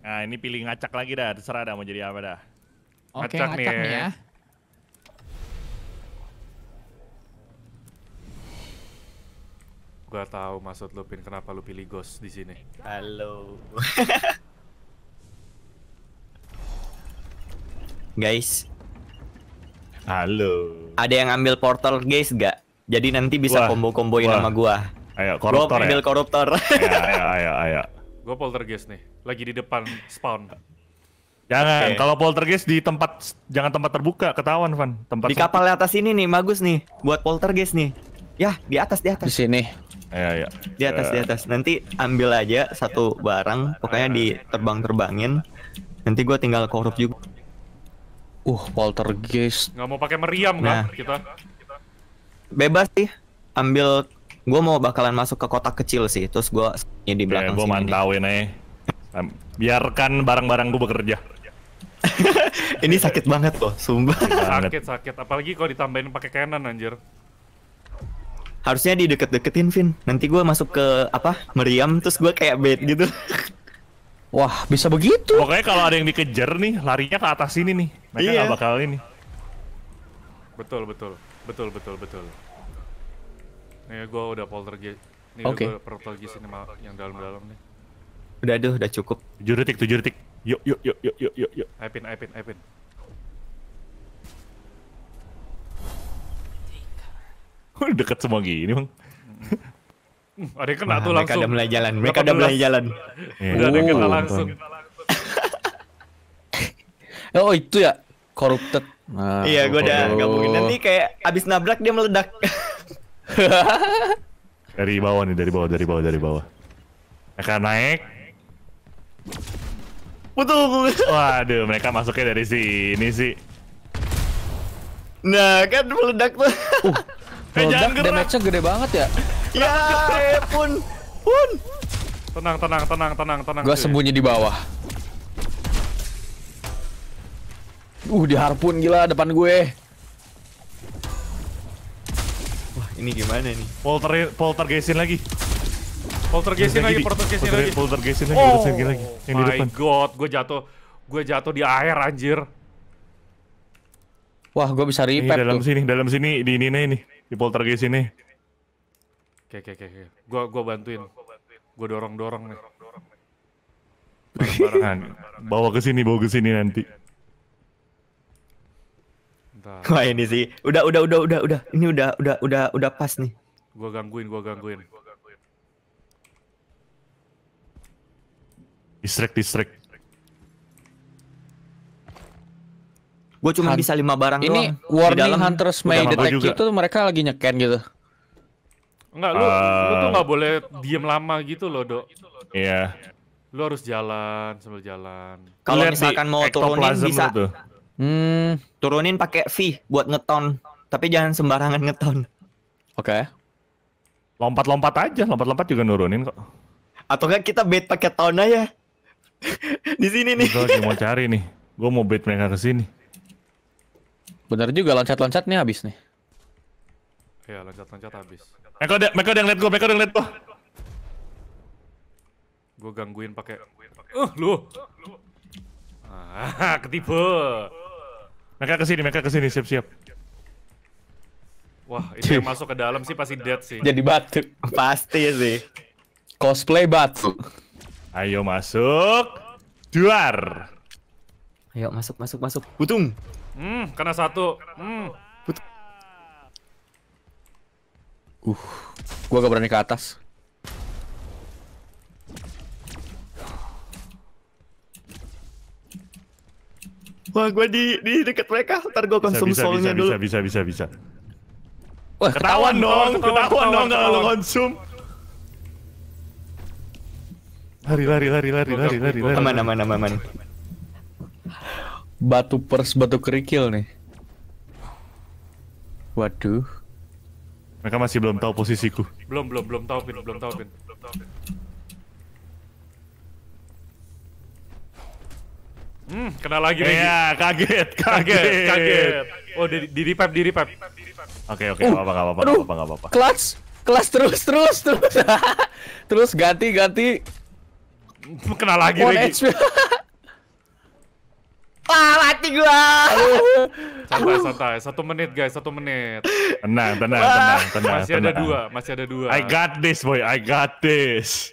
Nah ini pilih ngacak lagi dah, terserah dah mau jadi apa dah. Oke ngacak, ngacak nih ya. ya. Gua tahu maksud lu pin kenapa lu pilih ghost di sini. Halo. guys. Halo. Ada yang ambil portal guys gak? Jadi nanti bisa combo-comboin sama gua. Ayo koruptor. Gua ambil ya? koruptor. Ya, ayo ayo ayo. ayo. Gue poltergeist nih, lagi di depan spawn. Jangan, okay. kalau poltergeist di tempat jangan tempat terbuka, ketahuan Van. Tempat di kapal di atas ini nih, bagus nih buat poltergeist nih. Ya, di atas, di atas. Di sini. Ya, ya. Di atas, uh, di atas. Nanti ambil aja satu barang, pokoknya di terbang terbangin Nanti gue tinggal korup juga. Uh, poltergeist. Nggak mau pakai meriam nah. kan kita? Bebas sih. Ambil gue mau bakalan masuk ke kotak kecil sih terus gue ya di belakang gue mantauin nih. biarkan barang-barang gue bekerja ini sakit banget loh sumpah sakit sakit apalagi kalau ditambahin pakai Canon anjir harusnya di deket-deketin Vin nanti gue masuk ke apa meriam terus gue kayak bed gitu wah bisa begitu pokoknya kalau ada yang dikejar nih larinya ke atas sini nih mereka yeah. gak bakal ini betul betul betul betul betul Nih iya, gue udah poltergeist. Nih okay. gue poltergeist ini yang dalam-dalam nih. Udah aduh, udah cukup. juritik tuh juritik Yuk yuk yuk yuk yuk yuk yuk. Ipin ipin ipin. Deket semua gini bang. ada yang kena Wah, tuh langsung. Mereka udah mulai jalan. Mereka udah mulai jalan. Udah ada yang kena oh, langsung. oh itu ya corrupted. Nah, iya, gue udah gabungin. Nanti kayak abis nabrak dia meledak. dari bawah nih, dari bawah, dari bawah, dari bawah. Mereka naik. Betul. Waduh, mereka masuknya dari sini sih. Nah, kan meledak tuh. Uh, meledak damage-nya gede banget ya. ya, eh, pun. Pun. Tenang, tenang, tenang, tenang, tenang. Gua sembunyi di bawah. Uh, di harpun gila depan gue. Ini gimana nih? Polter gesin lagi. gesin lagi, gesin lagi. Poltergeistin lagi, gesin lagi. Oh Yang di depan. My god, gue jatuh. Gue jatuh di air anjir. Wah, gue bisa repair dalam sini, dalam sini di ini nih, di poltergeist ini. Oke, oke, oke, oke. Gua gua bantuin. Gua dorong-dorong nih. Nah, bawa ke sini, bawa ke sini nanti. Bentar. Wah ini sih, udah udah udah udah udah, ini udah udah udah udah pas nih. Gua gangguin, gua gangguin. Distrik, distrik. gua cuma Han bisa lima barang ini doang. Ini warning dalam, hunters may detect itu mereka lagi nyeken gitu. Enggak, lu, uh, lu tuh eh. gak boleh diem lama gitu loh, Dok. Iya. Yeah. Lu harus jalan sambil jalan. Kalau misalkan mau turunin bisa. Tuh Hmm. Turunin pakai V buat ngeton, tapi jangan sembarangan ngeton. Oke. Okay. Lompat-lompat aja, lompat-lompat juga nurunin kok. Atau enggak kita bait pakai ton ya? Di sini nih. Gue mau cari nih. Gue mau bait mereka ke sini. Bener juga loncat-loncat nih habis nih. Iya, loncat-loncat habis. Mereka ada, mereka ada yang lihat gue, mereka ada yang lihat gue. Gue gangguin pakai. Uh, lu. Ah, ketipu. Mereka kesini, mereka kesini, siap-siap. Wah, itu yang masuk ke dalam sih pasti dead sih. Jadi batu. Pasti sih. Cosplay batu. Ayo masuk. Duar. Ayo masuk, masuk, masuk. Butung. Hmm, kena satu. Hmm. Uh, gua gak berani ke atas. Wah, gue di di dekat mereka, ntar gue konsum bisa, bisa, bisa, dulu. Bisa, bisa, bisa, bisa. Wah, ketahuan, dong, ketahuan, dong kalau lo konsum. Lari, lari, lari, lari, lari, lari, lari. Aman, aman, aman, aman. Batu pers, batu kerikil nih. Waduh. Mereka masih belum tahu posisiku. Belum, belum, belum tahu, Pin. Belum tahu, Pin. Belum tahu, Pin. Hmm, kena lagi nih. Iya, kaget, kaget, kaget, Oh, di, di repap, di repap. Oke, oke, enggak uh, apa-apa, enggak apa-apa, enggak apa-apa. Clutch, clutch terus, terus, terus. terus ganti, ganti. Kena lagi lagi. Wah, mati gua. Santai, santai. Satu menit, guys. Satu menit. Tenang, tenang, tenang, tenang. Masih ada dua, masih ada dua. I got this, boy. I got this.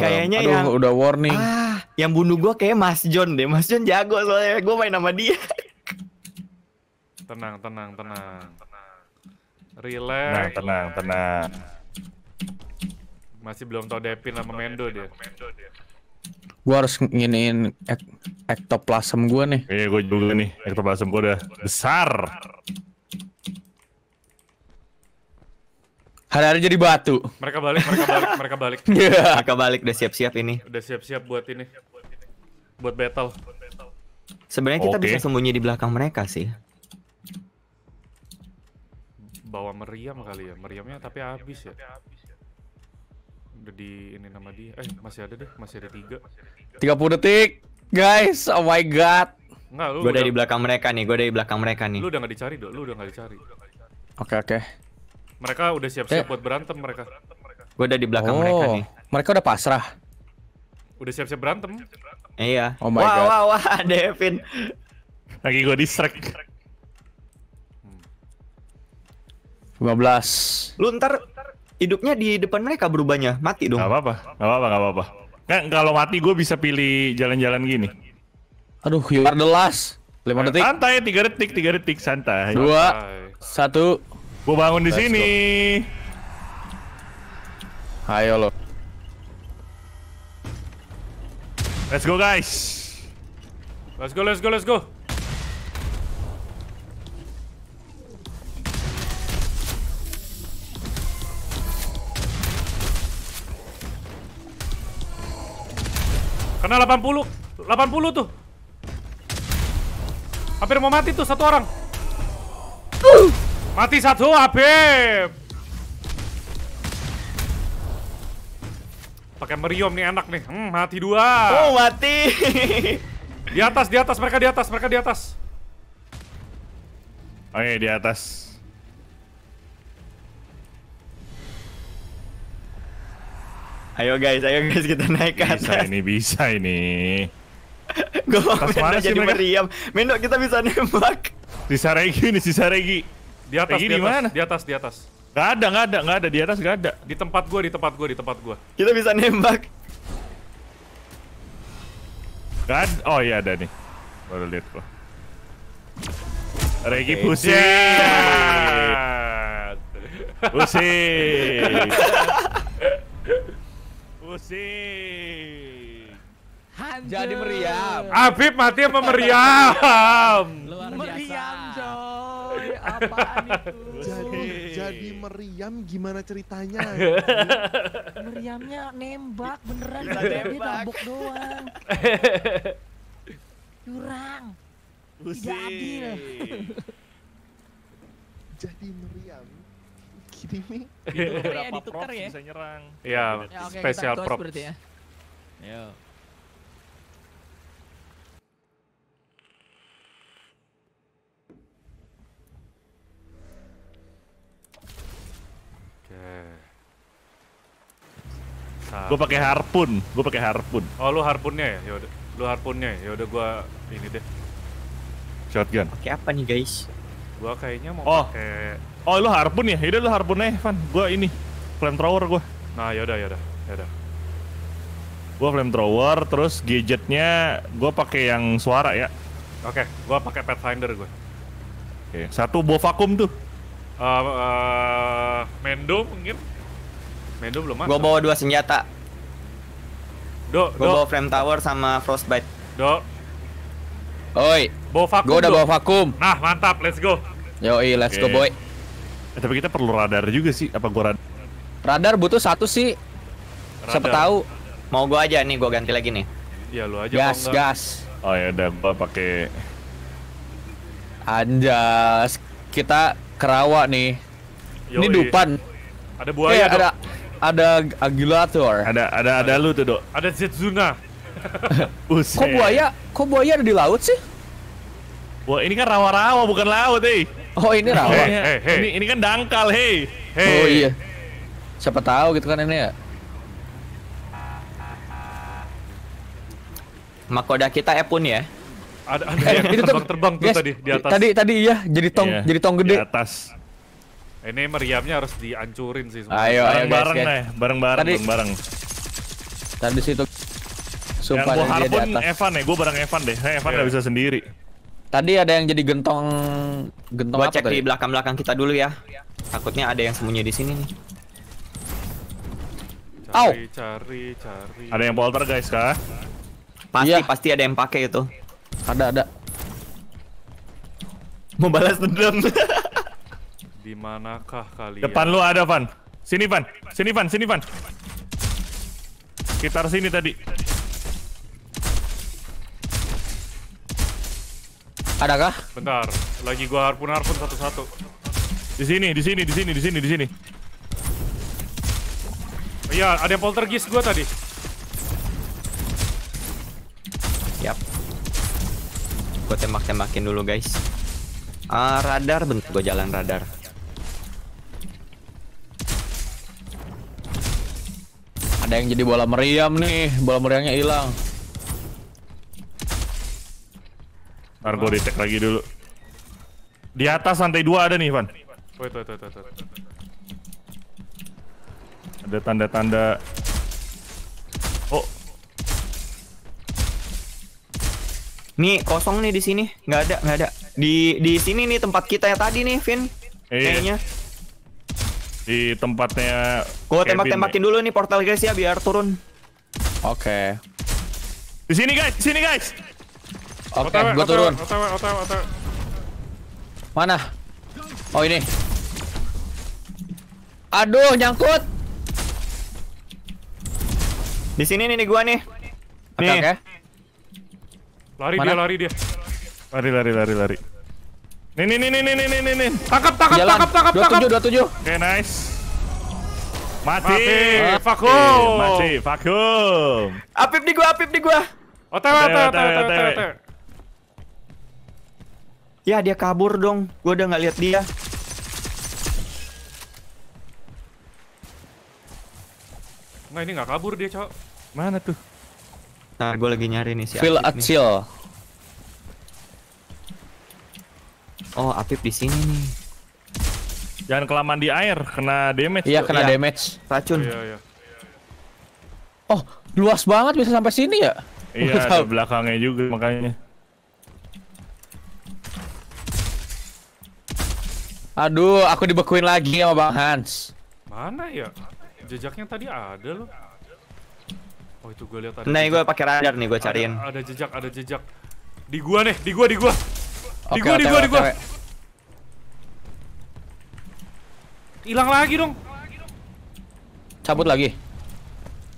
Kayaknya um, yang... udah warning. Ah yang bunuh gue kayak Mas John deh Mas John jago soalnya gue main sama dia tenang tenang tenang nah, relax tenang tenang tenang masih belum tau Depin sama Mendo dia gue harus nginiin ek ektoplasm gue nih. Iya gue juga nih, ektoplasm gue udah besar. Hari-hari jadi batu. Mereka balik, mereka balik, mereka balik. yeah. Mereka balik udah siap-siap ini. Udah siap-siap buat ini. Buat battle. Sebenarnya kita okay. bisa sembunyi di belakang mereka sih. Bawa meriam kali ya. Meriamnya tapi habis ya. Udah di ini nama dia. Eh, masih ada deh, masih ada tiga. 30 detik. Guys, oh my god. Enggak, lu. Gua udah... dari belakang mereka nih, gua dari belakang mereka nih. Lu udah gak dicari, dong. Lu udah gak dicari. Oke, okay, oke. Okay. Mereka udah siap-siap eh. buat berantem mereka. Gue udah di belakang oh, mereka nih. Mereka udah pasrah. Udah siap-siap berantem. Iya. Oh my wah, god. Wah wah wah, Devin. Lagi gue distract. 15. Lu ntar hidupnya di depan mereka berubahnya, mati dong. Gak apa-apa, gak apa-apa, gak apa-apa. Kan kalau mati gue bisa pilih jalan-jalan gini. Aduh, you are the last. 5 eh, detik. Santai, 3 detik, 3 detik, santai. 2, 1. Gua bangun di sini. Ayo lo. Let's go guys. Let's go, let's go, let's go. Kena 80 80 tuh Hampir mau mati tuh satu orang uh. Mati satu Habib. Pakai meriam nih enak nih. Hmm, mati dua. Oh, mati. di atas, di atas mereka di atas, mereka di atas. Oke, oh, iya, di atas. Ayo guys, ayo guys kita naik ke atas. Bisa ini, bisa ini. Gue mau jadi meriam. Mendo kita bisa nembak. Sisa regi nih, sisa regi. Di atas, di atas, di atas, di atas. Gak ada, gak ada, gak ada, di atas gak ada. Di tempat gua, di tempat gua, di tempat gua. Kita bisa nembak. Gak oh iya ada nih. Baru lihat kok. Regi pusing. Pusing. Pusing. Jadi meriam. Habib mati apa meriam? Luar biasa. Meriam apaan Jadi, jadi meriam gimana ceritanya? Meriamnya nembak beneran dia tabok doang. Curang. Tidak adil. jadi meriam gini Itu berapa ya, props ya? bisa nyerang. Ya, ya okay, spesial props. ya. Yo. Iya. Gue pakai harpun, gue pakai harpun. Oh lu harpunnya ya, yaudah. Lu harpunnya ya, yaudah gue ini deh. Shotgun. Pakai apa nih guys? Gue kayaknya mau oh. pakai. Oh lu harpun ya, yaudah lu harpunnya, Van. Gue ini flamethrower gue. Nah yaudah yaudah yaudah. Gue flamethrower, terus gadgetnya gue pakai yang suara ya. Oke, okay, gue pakai pathfinder gue. Oke, okay. satu bawa vakum tuh uh, Mendo mungkin Mendo belum masuk gue bawa dua senjata do gue bawa frame tower sama frostbite do oi bawa vakum gue udah bawa vakum nah mantap let's go yoi let's okay. go boy eh, tapi kita perlu radar juga sih apa gue radar radar butuh satu sih radar. siapa tahu mau gue aja nih gue ganti lagi nih ya lu aja gas gas oh ya udah gue pakai anjas kita kerawat nih. Yoi. Ini Dupan. Ada buaya. Eh, ada ada Agulator. Ada ada ada lu tuh, Dok. Ada Zetsuna. kok buaya? Kok buaya ada di laut sih? Wah, ini kan rawa-rawa bukan laut, eh. Oh, ini rawa. Hey, hey, hey. Ini ini kan dangkal, hei. Hey. Oh iya. Siapa tahu gitu kan ini ya. Makoda kita Epun ya ada ada yang eh, terbang-terbang tuh yes, tadi di atas. Tadi tadi iya jadi tong iya, jadi tong gede. Di atas. Ini meriamnya harus dihancurin sih semua. Ayo bareng-bareng deh, bareng-bareng, bareng-bareng. Tadi di situ Sumpah yang gua harbon Evan ya, gua bareng Evan deh. Hey, Evan yeah. bisa sendiri. Tadi ada yang jadi gentong gentong gua cek di belakang-belakang kita dulu ya. Takutnya ada yang sembunyi di sini nih. Cari, Au. cari, cari. Ada yang polter guys kah? Pasti, iya. pasti ada yang pakai itu. Ada ada. mau balas dendam. Di manakah kalian? Depan lu ada, Van. Sini, Van. Sini, Van. Sini, Van. Sekitar sini tadi. Ada kah? Bentar, lagi gua harpun-harpun satu-satu. Di sini, di sini, di sini, di sini, di sini. Iya, ada poltergeist gua tadi. gue tembak-tembakin dulu guys uh, radar bentuk gue jalan radar ada yang jadi bola meriam nih bola meriamnya hilang ntar gue detek lagi dulu di atas lantai dua ada nih Van wait wait wait wait, wait. ada tanda-tanda Nih kosong nih di sini, nggak ada, nggak ada. Di di sini nih tempat kita yang tadi nih, Vin. Iya. Kayaknya. Di tempatnya. Gue tembak-tembakin dulu nih portal guys ya biar turun. Oke. Okay. Di sini guys, di sini guys. Oke, okay, gua turun. Otawa, otawa, otawa. Mana? Oh ini. Aduh, nyangkut. Di sini nih, nih gua nih. Oke. Okay, okay. Lari dia, lari dia. Lari, lari, lari, lari. Nih, nih, nih, nih, nih, nih, nih, nih. Tangkap, tangkap, Jalan. tangkap, tangkap, tangkap. tujuh dua Oke, okay, nice. Mati. Mati. Vakum. Mati, vakum. Apip di gua, apip di gua. OTW, OTW, OTW, OTW. Ya, dia kabur dong. Gua udah nggak lihat dia. Nggak, ini nggak kabur dia, Cok. Mana tuh? Ntar gue lagi nyari nih si Phil Atsil. Oh, Apip di sini nih. Jangan kelamaan di air, kena damage. Iya, kena ya. damage. Racun. Iya, iya. Oh, luas banget bisa sampai sini ya? Iya, ada belakangnya juga makanya. Aduh, aku dibekuin lagi sama Bang Hans. Mana ya? Jejaknya tadi ada loh. Oh itu gue lihat ada. Nah, gue pakai radar nih gue cariin. Ada, ada jejak, ada jejak. Di gua nih, di gua, di gua. Di okay, di gua, di gua. Hilang lagi dong. Cabut lagi.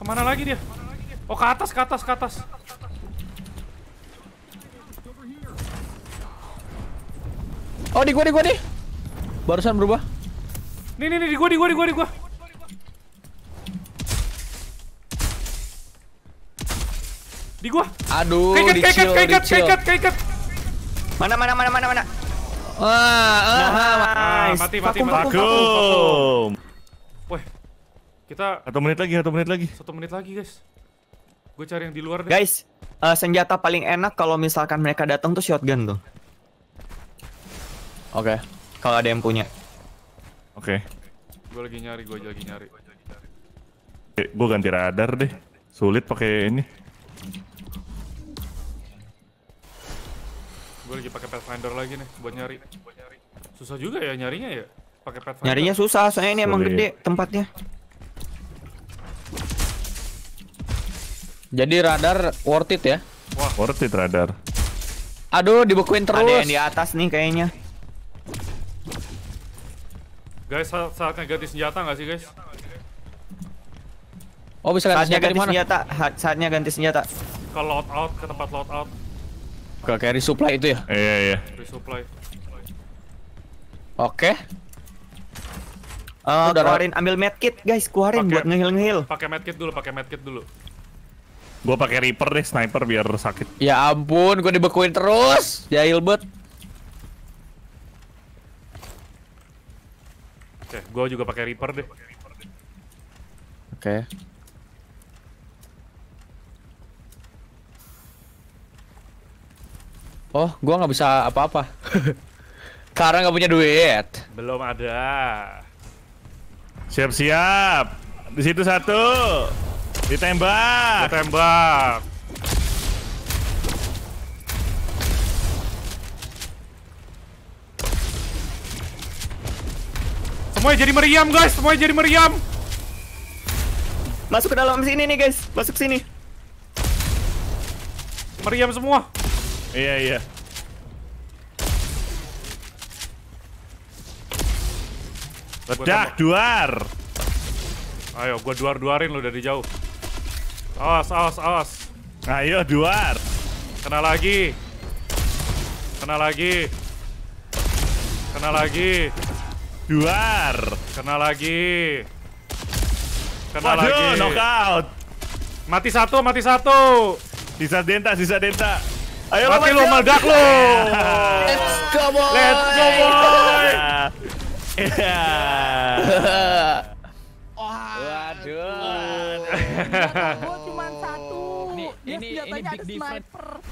Kemana lagi dia? Oh ke atas, ke atas, ke atas. Oh di gua, di gua nih. Barusan berubah. Nih, nih, nih, di gua, di gua, di gua, di gua. Di gua. Aduh, kaikat, di kaikat, chill, kaikat, di kaikat, kaikat. Mana mana mana mana mana. Wah, ah, mati ah. nah, nah, mati mati. Vakum. Woi. Kita satu menit lagi, satu menit lagi. Satu menit lagi, guys. Gue cari yang di luar deh. Guys, uh, senjata paling enak kalau misalkan mereka datang tuh shotgun tuh. Oke. Okay. Kalau ada yang punya. Oke. Okay. Gue lagi nyari, gue lagi nyari. Gue ganti radar deh. Sulit pakai ini. Gue lagi pakai Pathfinder lagi nih buat nyari. Susah juga ya nyarinya ya. Pakai Pathfinder. Nyarinya susah, soalnya ini emang gede tempatnya. Jadi radar worth it ya? Wah. Worth it radar. Aduh, dibekuin terus. Ada yang di atas nih kayaknya. Guys, saat saatnya ganti senjata nggak sih, guys? Oh, bisa ganti saatnya senjata senjata. Saatnya ganti senjata. Ke out ke tempat out ke carry supply itu ya? Iya, iya. Resupply. Oke. Okay. Uh, eh, udah keluarin ambil medkit guys, keluarin pake, buat ngehil ngehil. Pakai medkit dulu, pakai medkit dulu. Gua pakai Reaper deh, sniper biar sakit. Ya ampun, gua dibekuin terus. Jahil bet. Oke, okay, gua juga pakai Reaper deh. Oke. Oh, gua nggak bisa apa-apa. Karena nggak punya duit. Belum ada. Siap-siap. Di situ satu. Ditembak. Ditembak. Semuanya jadi meriam, guys. Semuanya jadi meriam. Masuk ke dalam sini nih, guys. Masuk sini. Meriam semua. Iya, iya. Ledak, duar. Ayo, gua duar-duarin lu dari jauh. Awas, awas, awas. Ayo, duar. Kena lagi. Kena lagi. Kena lagi. Duar. Kena lagi. Kena Waduh, lagi. knockout. Mati satu, mati satu. Sisa denta, sisa denta. Ayo mati lo meledak lo. Let's go boy. Let's go boy. Waduh. gua cuma satu. Ini, ini, ini big difference.